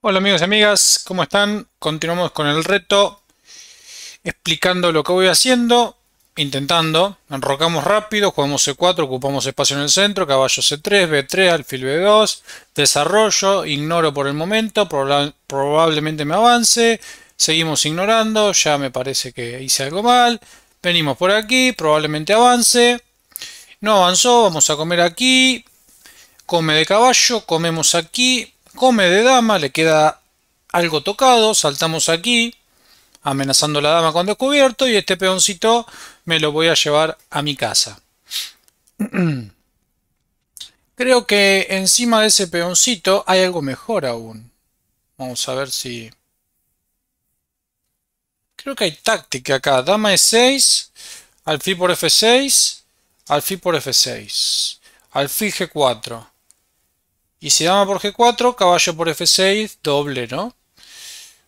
Hola amigos y amigas, ¿cómo están? Continuamos con el reto explicando lo que voy haciendo, intentando, enrocamos rápido, jugamos C4, ocupamos espacio en el centro, caballo C3, B3, alfil B2, desarrollo, ignoro por el momento, probablemente me avance, seguimos ignorando, ya me parece que hice algo mal, venimos por aquí, probablemente avance, no avanzó, vamos a comer aquí, come de caballo, comemos aquí, come de dama, le queda algo tocado, saltamos aquí, amenazando a la dama con descubierto y este peoncito me lo voy a llevar a mi casa. Creo que encima de ese peoncito hay algo mejor aún. Vamos a ver si... Creo que hay táctica acá. Dama E6, alfil por F6, alfil por F6, alfil G4. Y si dama por G4, caballo por F6, doble, ¿no?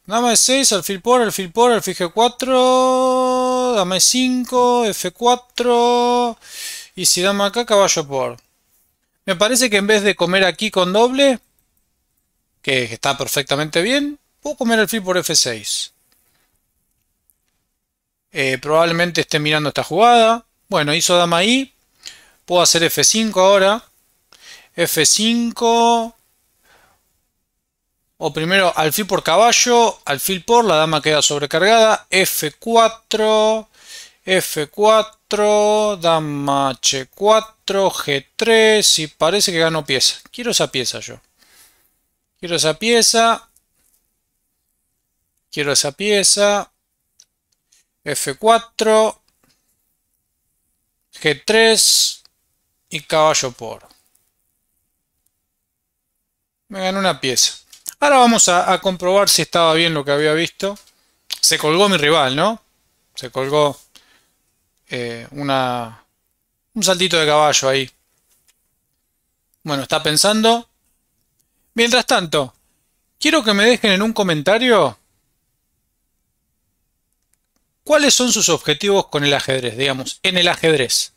Dama E6, alfil por, alfil por, alfil G4, dama E5, F4, y si dama acá, caballo por. Me parece que en vez de comer aquí con doble, que está perfectamente bien, puedo comer alfil por F6. Eh, probablemente esté mirando esta jugada. Bueno, hizo dama ahí, Puedo hacer F5 ahora. F5. O primero alfil por caballo, alfil por, la dama queda sobrecargada. F4, F4, dama H4, G3 y parece que gano pieza. Quiero esa pieza yo. Quiero esa pieza. Quiero esa pieza. F4, G3 y caballo por. Me ganó una pieza. Ahora vamos a, comprobar si estaba bien lo que había visto. Se colgó mi rival, ¿no? Se colgó eh, una, un saltito de caballo ahí. Bueno, está pensando. Mientras tanto, quiero que me dejen en un comentario cuáles son sus objetivos con el ajedrez, digamos, en el ajedrez.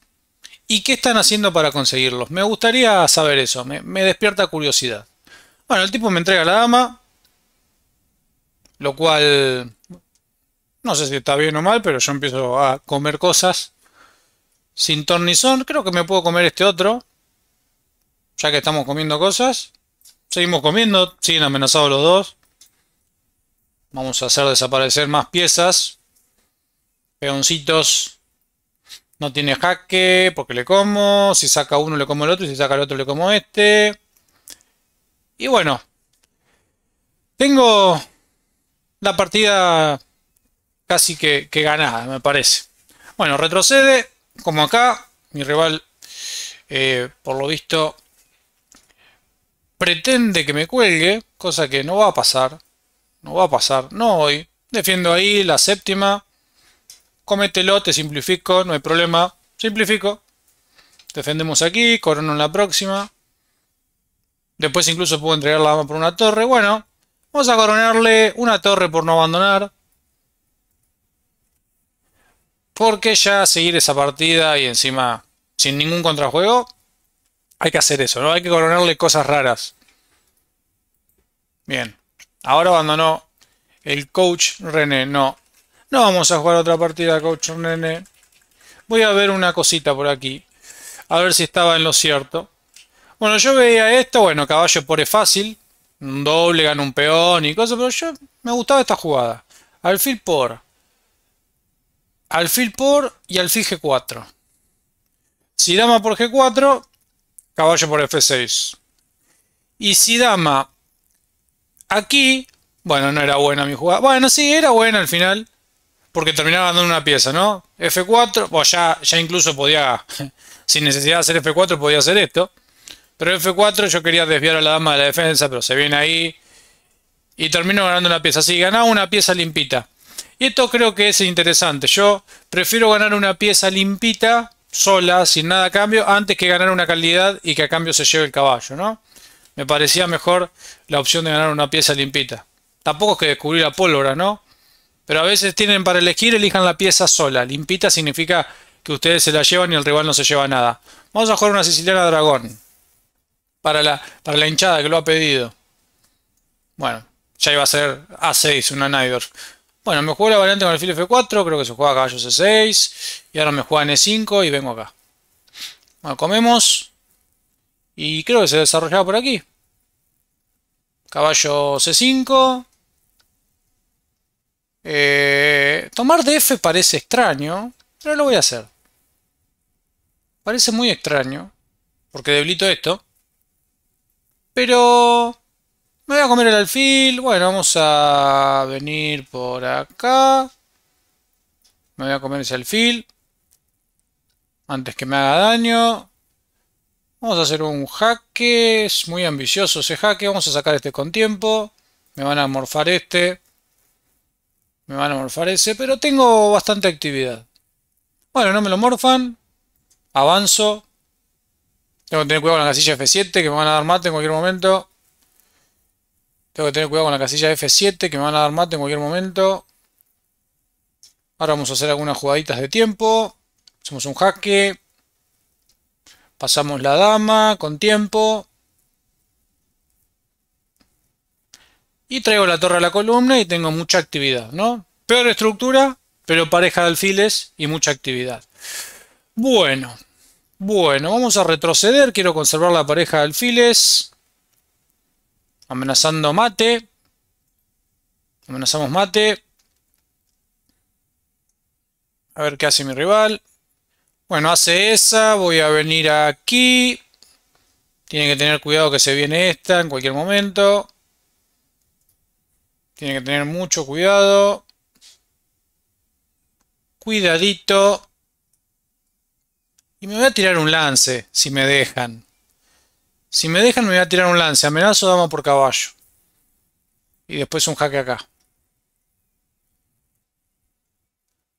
¿Y qué están haciendo para conseguirlos? Me gustaría saber eso, me despierta curiosidad. Bueno, el tipo me entrega la dama, lo cual no sé si está bien o mal, pero yo empiezo a comer cosas sin tornizón, Creo que me puedo comer este otro, ya que estamos comiendo cosas. Seguimos comiendo, siguen amenazados los dos. Vamos a hacer desaparecer más piezas. Peoncitos. No tiene jaque porque le como. Si saca uno le como el otro. Y si saca el otro le como este. Y bueno, tengo la partida casi que, ganada, me parece. Bueno, retrocede, como acá, mi rival, eh, por lo visto, pretende que me cuelgue, cosa que no va a pasar, no va a pasar, no hoy. Defiendo ahí la séptima, comételo, te simplifico, no hay problema, simplifico. Defendemos aquí, corono en la próxima. Después incluso puedo entregar la dama por una torre. Bueno, vamos a coronarle una torre por no abandonar. Porque ya seguir esa partida y encima sin ningún contrajuego, hay que hacer eso, ¿no? Hay que coronarle cosas raras. Bien. Ahora abandonó el coach René. No. No vamos a jugar otra partida, coach René. Voy a ver una cosita por aquí. A ver si estaba en lo cierto. Bueno, yo veía esto, bueno, caballo por es fácil, un doble, gana un peón y cosas, pero yo me gustaba esta jugada. Alfil por, alfil por y alfil G4. Si dama por G4, caballo por F6. Y si dama aquí, bueno, no era buena mi jugada. Bueno, sí, era buena al final, porque terminaba dando una pieza, ¿no? F4, pues ya, ya incluso podía, sin necesidad de hacer F4, podía hacer esto. Pero F4 yo quería desviar a la dama de la defensa, pero se viene ahí. Y termino ganando una pieza. así ganaba una pieza limpita. Y esto creo que es interesante. Yo prefiero ganar una pieza limpita, sola, sin nada a cambio, antes que ganar una calidad y que a cambio se lleve el caballo, ¿no? Me parecía mejor la opción de ganar una pieza limpita. Tampoco es que descubrí la pólvora, ¿no? Pero a veces tienen para elegir, elijan la pieza sola. Limpita significa que ustedes se la llevan y el rival no se lleva nada. Vamos a jugar una siciliana dragón para la, hinchada que lo ha pedido. Bueno, ya iba a ser A6, una Nidor. Bueno, me jugó la variante con el F4, creo que se juega caballo C6. Y ahora me juega N5 y vengo acá. Bueno, comemos. Y creo que se desarrollaba por aquí. Caballo C5. Eh, tomar DF parece extraño, pero lo voy a hacer. Parece muy extraño, porque debilito esto. Pero me voy a comer el alfil. Bueno, vamos a venir por acá. Me voy a comer ese alfil. Antes que me haga daño. Vamos a hacer un jaque. Es muy ambicioso ese jaque. Vamos a sacar este con tiempo. Me van a morfar este. Me van a morfar ese. Pero tengo bastante actividad. Bueno, no me lo morfan. Avanzo. Tengo que tener cuidado con la casilla F7 que me van a dar mate en cualquier momento. Tengo que tener cuidado con la casilla F7 que me van a dar mate en cualquier momento. Ahora vamos a hacer algunas jugaditas de tiempo. Hacemos un jaque. Pasamos la dama con tiempo. Y traigo la torre a la columna y tengo mucha actividad, ¿no? Peor estructura, pero pareja de alfiles y mucha actividad. Bueno, bueno, vamos a retroceder. Quiero conservar la pareja de alfiles. Amenazando mate. Amenazamos mate. A ver qué hace mi rival. Bueno, hace esa. Voy a venir aquí. Tiene que tener cuidado que se viene esta en cualquier momento. Tiene que tener mucho cuidado. Cuidadito. Y me voy a tirar un lance, si me dejan. Si me dejan, me voy a tirar un lance. Amenazo dama por caballo. Y después un jaque acá.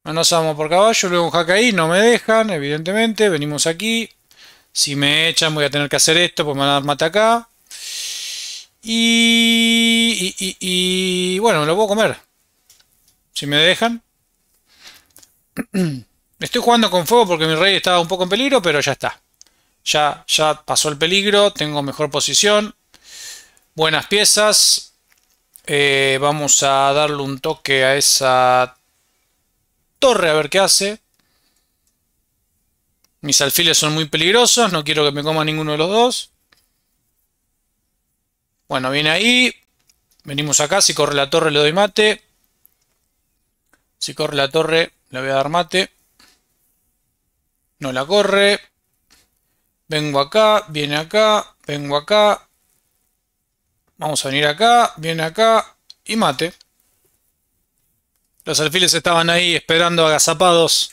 Amenazo dama por caballo, luego un jaque ahí. No me dejan, evidentemente. Venimos aquí. Si me echan, voy a tener que hacer esto, pues me van a dar mata acá. Y, y, y, bueno, me lo a comer. Si me dejan. Estoy jugando con fuego porque mi rey estaba un poco en peligro, pero ya está. Ya, ya pasó el peligro, tengo mejor posición, buenas piezas. Eh, vamos a darle un toque a esa torre a ver qué hace. Mis alfiles son muy peligrosos, no quiero que me coma ninguno de los dos. Bueno, viene ahí. Venimos acá, si corre la torre le doy mate. Si corre la torre le voy a dar mate no la corre. Vengo acá, viene acá, vengo acá. Vamos a venir acá, viene acá y mate. Los alfiles estaban ahí esperando agazapados.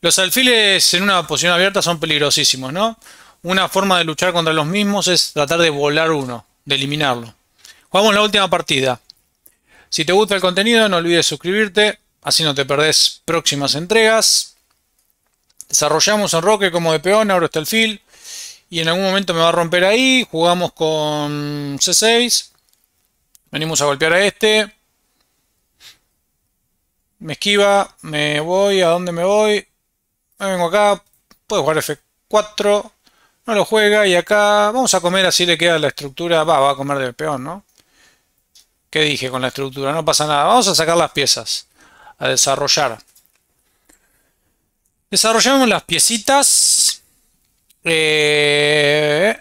Los alfiles en una posición abierta son peligrosísimos, ¿no? Una forma de luchar contra los mismos es tratar de volar uno, de eliminarlo. Jugamos la última partida. Si te gusta el contenido no olvides suscribirte, así no te perdés próximas entregas desarrollamos en Roque como de peón, ahora está el fil. Y en algún momento me va a romper ahí. Jugamos con C6. Venimos a golpear a este. Me esquiva. Me voy. ¿A dónde me voy? Me vengo acá. Puedo jugar F4. No lo juega. Y acá vamos a comer así le queda la estructura. Va, a comer de peón, ¿no? ¿Qué dije con la estructura? No pasa nada. Vamos a sacar las piezas. A desarrollar. Desarrollamos las piecitas. Eh,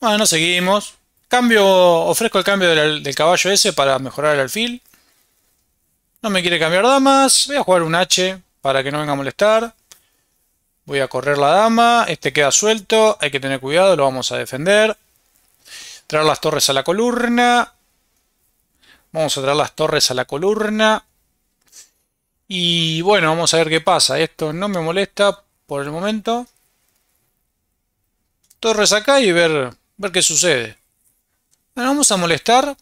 bueno, seguimos. Cambio, ofrezco el cambio del, caballo ese para mejorar el alfil. No me quiere cambiar damas. Voy a jugar un H para que no venga a molestar. Voy a correr la dama. Este queda suelto. Hay que tener cuidado. Lo vamos a defender. Traer las torres a la columna. Vamos a traer las torres a la columna. Y bueno, vamos a ver qué pasa. Esto no me molesta por el momento. Torres acá y ver, ver qué sucede. Bueno, vamos a molestar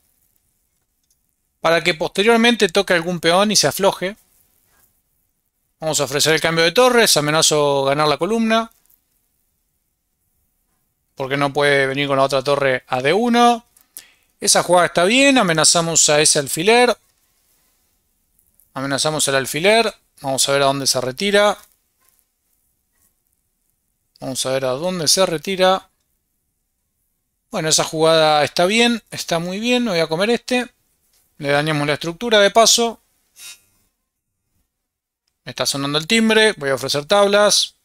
para que posteriormente toque algún peón y se afloje. Vamos a ofrecer el cambio de torres, amenazo ganar la columna. Porque no puede venir con la otra torre a D1. Esa jugada está bien, amenazamos a ese alfiler. Amenazamos el alfiler. Vamos a ver a dónde se retira. Vamos a ver a dónde se retira. Bueno, esa jugada está bien. Está muy bien. voy a comer este. Le dañamos la estructura de paso. Me está sonando el timbre. Voy a ofrecer tablas.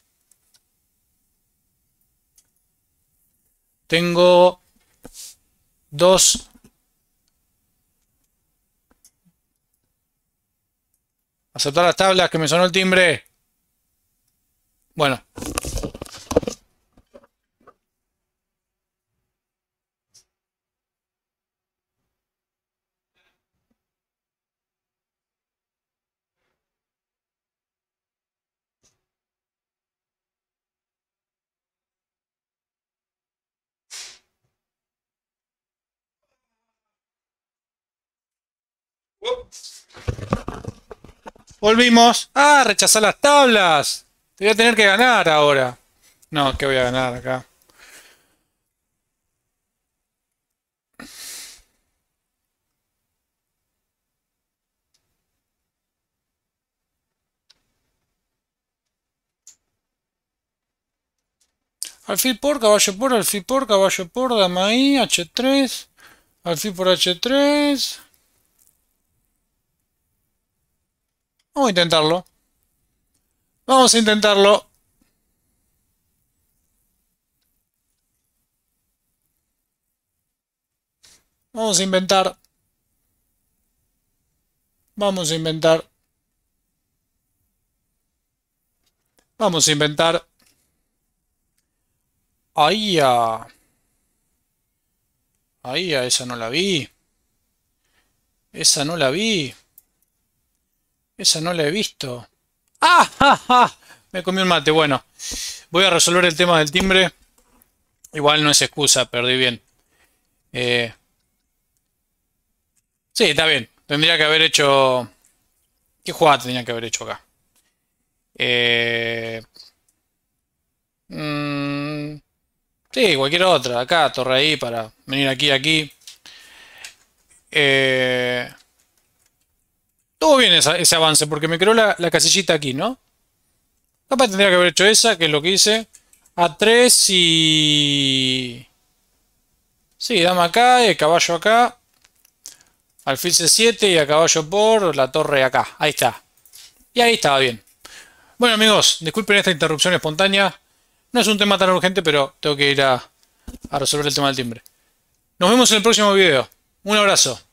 Tengo dos Aceptar las tablas, que me sonó el timbre. Bueno. Volvimos. a ah, rechazar las tablas. Te voy a tener que ganar ahora. No, que voy a ganar acá. Alfil por, caballo por, alfil por, caballo por, dama ahí, H3, alfil por H3, Vamos a intentarlo. Vamos a intentarlo. Vamos a inventar. Vamos a inventar. Vamos a inventar. Ahí ya. Ahí ya, esa no la vi. Esa no la vi. Esa no la he visto. ¡Ah! Ja, ja! Me comí un mate. Bueno, voy a resolver el tema del timbre. Igual no es excusa, perdí bien. Eh... Sí, está bien. Tendría que haber hecho... ¿Qué jugada tenía que haber hecho acá? Eh... Mm, sí, cualquier otra. Acá, torre ahí para venir aquí, aquí. Eh... Todo bien ese avance porque me creó la, casillita aquí, ¿no? Capaz tendría que haber hecho esa, que es lo que hice. A3 y... Sí, dama acá, el eh, caballo acá. Alfil C7 y a caballo por la torre acá. Ahí está. Y ahí estaba bien. Bueno amigos, disculpen esta interrupción espontánea. No es un tema tan urgente, pero tengo que ir a resolver el tema del timbre. Nos vemos en el próximo video. Un abrazo.